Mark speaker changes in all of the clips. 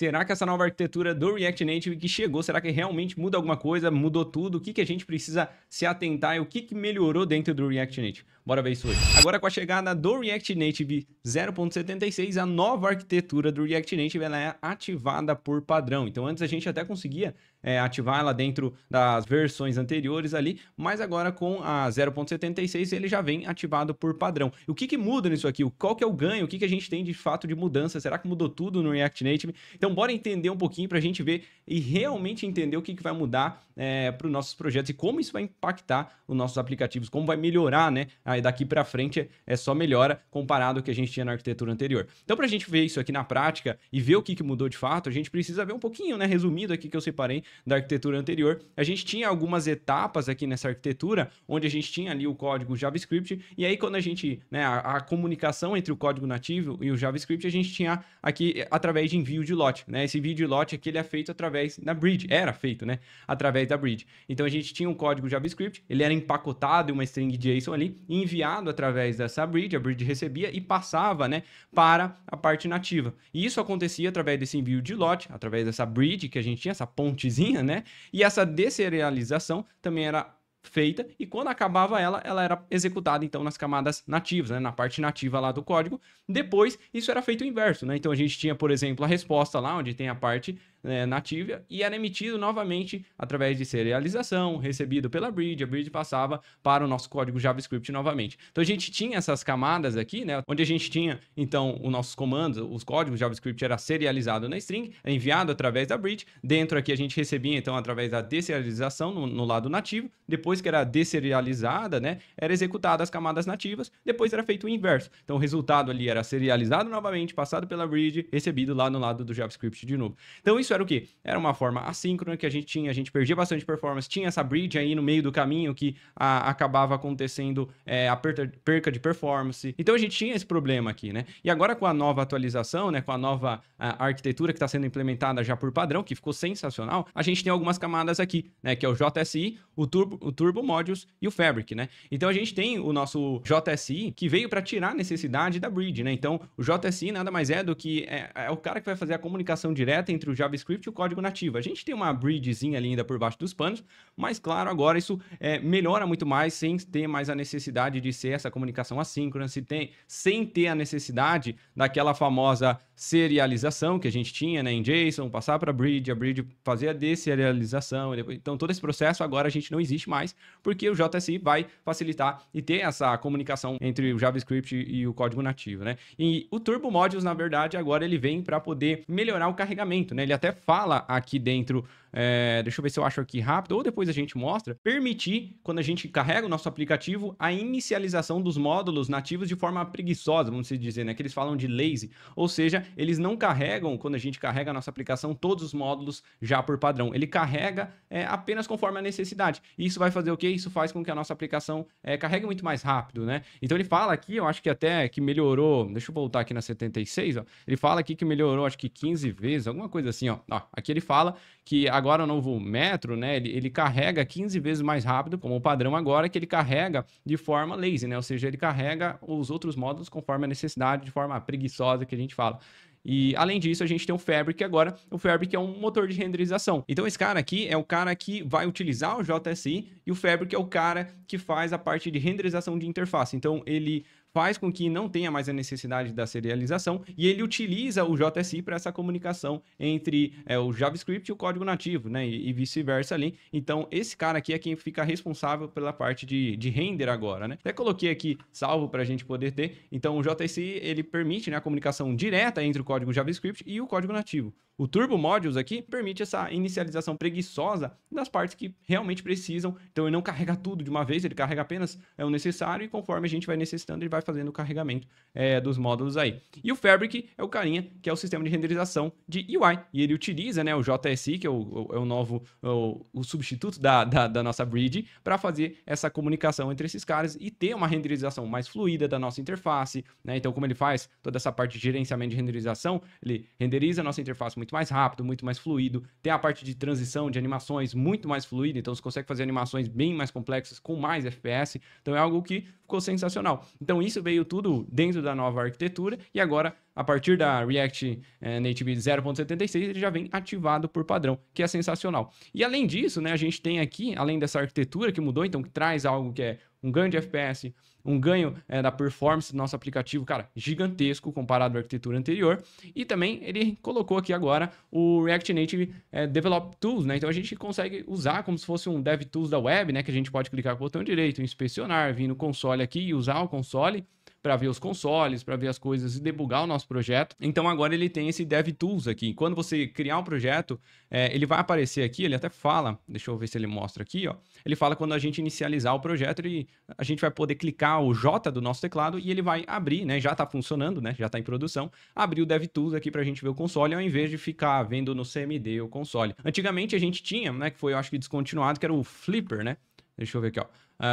Speaker 1: Será que essa nova arquitetura do React Native que chegou, será que realmente muda alguma coisa? Mudou tudo? O que, que a gente precisa se atentar e o que, que melhorou dentro do React Native? Bora ver isso hoje. Agora com a chegada do React Native 0.76, a nova arquitetura do React Native ela é ativada por padrão. Então antes a gente até conseguia é, ativar ela dentro das versões anteriores ali, mas agora com a 0.76 ele já vem ativado por padrão. o que, que muda nisso aqui? Qual que é o ganho? O que, que a gente tem de fato de mudança? Será que mudou tudo no React Native? Então bora entender um pouquinho para a gente ver e realmente entender o que, que vai mudar é, para os nossos projetos e como isso vai impactar os nossos aplicativos, como vai melhorar, né? Aí daqui para frente é, é só melhora comparado ao que a gente tinha na arquitetura anterior. Então para a gente ver isso aqui na prática e ver o que, que mudou de fato, a gente precisa ver um pouquinho, né? Resumido aqui que eu separei da arquitetura anterior, a gente tinha algumas etapas aqui nessa arquitetura, onde a gente tinha ali o código JavaScript, e aí quando a gente, né, a, a comunicação entre o código nativo e o JavaScript, a gente tinha aqui eh, através de envio de lote, né? Esse envio de lote aqui ele é feito através da bridge, era feito, né, através da bridge. Então a gente tinha um código JavaScript, ele era empacotado em uma string JSON ali, enviado através dessa bridge, a bridge recebia e passava, né, para a parte nativa. E isso acontecia através desse envio de lote, através dessa bridge que a gente tinha, essa pontezinha né? E essa descerealização também era feita e quando acabava ela, ela era executada então nas camadas nativas, né, na parte nativa lá do código. Depois, isso era feito inverso, né? Então a gente tinha, por exemplo, a resposta lá onde tem a parte né, nativa e era emitido novamente através de serialização, recebido pela bridge, a bridge passava para o nosso código JavaScript novamente. Então a gente tinha essas camadas aqui, né, onde a gente tinha então os nossos comandos, os códigos JavaScript era serializado na string, enviado através da bridge, dentro aqui a gente recebia então através da deserialização no, no lado nativo, depois que era deserializada, né, era executada as camadas nativas, depois era feito o inverso. Então o resultado ali era serializado novamente, passado pela bridge, recebido lá no lado do JavaScript de novo. Então isso isso era o quê? Era uma forma assíncrona que a gente tinha, a gente perdia bastante performance, tinha essa bridge aí no meio do caminho que a, ah, acabava acontecendo é, a perda, perca de performance. Então a gente tinha esse problema aqui, né? E agora com a nova atualização, né, com a nova a ah, arquitetura que está sendo implementada já por padrão, que ficou sensacional, a gente tem algumas camadas aqui, né, que é o JSI, o Turbo, o Turbo Modules e o Fabric, né? Então a gente tem o nosso JSI que veio para tirar a necessidade da bridge, né? Então o JSI nada mais é do que é, é o cara que vai fazer a comunicação direta entre o JavaScript JavaScript e o código nativo. A gente tem uma bridgezinha ali ainda por baixo dos panos, mas claro, agora isso é, melhora muito mais sem ter mais a necessidade de ser essa comunicação assíncrona, se tem, sem ter a necessidade daquela famosa serialização que a gente tinha né, em JSON, passar para bridge, a bridge fazer a desserialização. Depois... Então, todo esse processo agora a gente não existe mais, porque o JSI vai facilitar e ter essa comunicação entre o JavaScript e o código nativo, né? E o Turbo Modules, na verdade, agora ele vem para poder melhorar o carregamento, né? Ele até fala aqui dentro. É, deixa eu ver se eu acho aqui rápido, ou depois a gente mostra. Permitir, quando a gente carrega o nosso aplicativo, a inicialização dos módulos nativos de forma preguiçosa, vamos dizer, né? Que eles falam de lazy. Ou seja, eles não carregam, quando a gente carrega a nossa aplicação, todos os módulos já por padrão. Ele carrega é, apenas conforme a necessidade. E isso vai fazer o quê? Isso faz com que a nossa aplicação é, carregue muito mais rápido, né? Então ele fala aqui, eu acho que até que melhorou. Deixa eu voltar aqui na 76, ó. Ele fala aqui que melhorou, acho que 15 vezes, alguma coisa assim, ó ó, aqui ele fala que agora o novo Metro, né, ele, ele carrega 15 vezes mais rápido, como o padrão agora, que ele carrega de forma lazy, né? Ou seja, ele carrega os outros módulos conforme a necessidade, de forma preguiçosa que a gente fala. E além disso, a gente tem o Fabric agora. O Fabric é um motor de renderização. Então esse cara aqui é o cara que vai utilizar o JSI e o Fabric é o cara que faz a parte de renderização de interface. Então ele faz com que não tenha mais a necessidade da serialização e ele utiliza o JSI para essa comunicação entre é, o JavaScript e o código nativo, né? E, e vice-versa ali. Então, esse cara aqui é quem fica responsável pela parte de, de render agora, né? Até coloquei aqui salvo para a gente poder ter. Então, o JSI, ele permite né, a comunicação direta entre o código JavaScript e o código nativo. O Turbo Modules aqui permite essa inicialização preguiçosa das partes que realmente precisam. Então, ele não carrega tudo de uma vez, ele carrega apenas é, o necessário e conforme a gente vai necessitando, ele vai vai fazendo o carregamento é, dos módulos aí. E o Fabric é o carinha que é o sistema de renderização de UI. E ele utiliza né, o JSI, que é o, é o novo o, o substituto da, da, da nossa bridge, para fazer essa comunicação entre esses caras e ter uma renderização mais fluida da nossa interface. Né? Então, como ele faz toda essa parte de gerenciamento de renderização, ele renderiza a nossa interface muito mais rápido, muito mais fluido. Tem a parte de transição de animações muito mais fluida, então você consegue fazer animações bem mais complexas com mais FPS. Então, é algo que ficou sensacional. Então, isso isso veio tudo dentro da nova arquitetura e agora, a partir da React eh, Native 0.76, ele já vem ativado por padrão, que é sensacional. E além disso, né, a gente tem aqui, além dessa arquitetura que mudou, então que traz algo que é um ganho de FPS, um ganho é, da performance do nosso aplicativo, cara, gigantesco comparado à arquitetura anterior. E também ele colocou aqui agora o React Native é, Develop Tools, né? Então a gente consegue usar como se fosse um DevTools da web, né? Que a gente pode clicar com o botão direito, inspecionar, vir no console aqui e usar o console para ver os consoles, para ver as coisas e debugar o nosso projeto. Então agora ele tem esse DevTools aqui. Quando você criar um projeto, é, ele vai aparecer aqui, ele até fala, deixa eu ver se ele mostra aqui, ó. Ele fala quando a gente inicializar o projeto, ele, a gente vai poder clicar o J do nosso teclado e ele vai abrir, né? Já está funcionando, né? Já está em produção. Abrir o DevTools aqui para a gente ver o console, ao invés de ficar vendo no CMD o console. Antigamente a gente tinha, né? Que foi, eu acho que descontinuado, que era o Flipper, né? Deixa eu ver aqui, ó.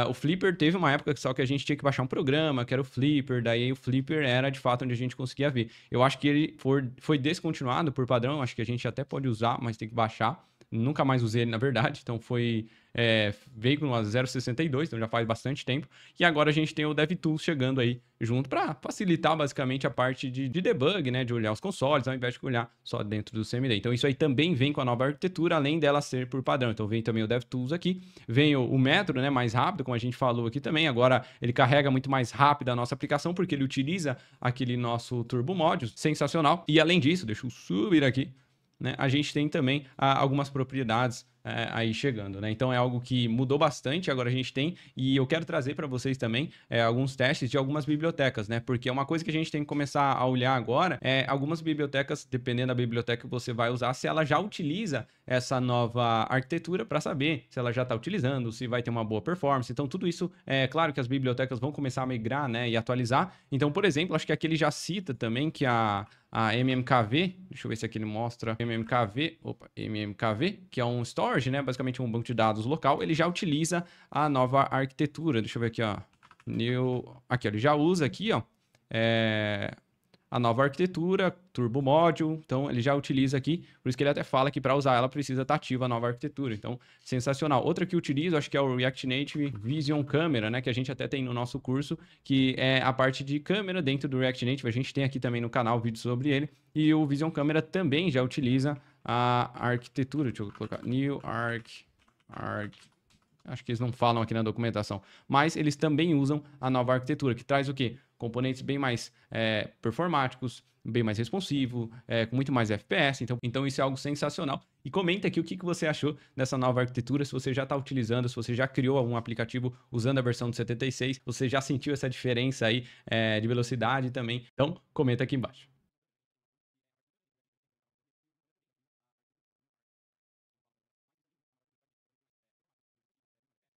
Speaker 1: Uh, o Flipper teve uma época que só que a gente tinha que baixar um programa, que era o Flipper, daí o Flipper era de fato onde a gente conseguia ver. Eu acho que ele for, foi descontinuado por padrão, acho que a gente até pode usar, mas tem que baixar nunca mais usei ele, na verdade. Então foi é, veículo a 0,62, então já faz bastante tempo. E agora a gente tem o DevTools chegando aí junto para facilitar basicamente a parte de, de, debug, né? De olhar os consoles, ao invés de olhar só dentro do CMD. Então isso aí também vem com a nova arquitetura, além dela ser por padrão. Então vem também o DevTools aqui, vem o, o Metro, né? Mais rápido, como a gente falou aqui também. Agora ele carrega muito mais rápido a nossa aplicação, porque ele utiliza aquele nosso Turbo Mod, sensacional. E além disso, deixa eu subir aqui né? A gente tem também ah, algumas propriedades é, aí chegando, né? Então é algo que mudou bastante, agora a gente tem, e eu quero trazer para vocês também é, alguns testes de algumas bibliotecas, né? Porque uma coisa que a gente tem que começar a olhar agora é algumas bibliotecas, dependendo da biblioteca que você vai usar, se ela já utiliza essa nova arquitetura para saber se ela já está utilizando, se vai ter uma boa performance. Então tudo isso, é claro que as bibliotecas vão começar a migrar, né, e atualizar. Então, por exemplo, acho que aqui ele já cita também que a a MMKV, deixa eu ver se aqui ele mostra MMKV, opa, MMKV, que é um store storage, né, basicamente um banco de dados local, ele já utiliza a nova arquitetura. Deixa eu ver aqui, ó. New... Aqui, ó, ele já usa aqui, ó, é... a nova arquitetura, Turbo Module. Então, ele já utiliza aqui. Por isso que ele até fala que para usar ela precisa estar tá ativa a nova arquitetura. Então, sensacional. Outra que utiliza utilizo, acho que é o React Native Vision Camera, né? Que a gente até tem no nosso curso, que é a parte de câmera dentro do React Native. A gente tem aqui também no canal vídeo sobre ele. E o Vision Camera também já utiliza a arquitetura. Deixa eu colocar New Arc, Arc. Acho que eles não falam aqui na documentação. Mas eles também usam a nova arquitetura, que traz o quê? Componentes bem mais é, performáticos, bem mais responsivo, é, com muito mais FPS. Então, então isso é algo sensacional. E comenta aqui o que, que você achou dessa nova arquitetura, se você já está utilizando, se você já criou algum aplicativo usando a versão de 76, você já sentiu essa diferença aí é, de velocidade também. Então comenta aqui embaixo.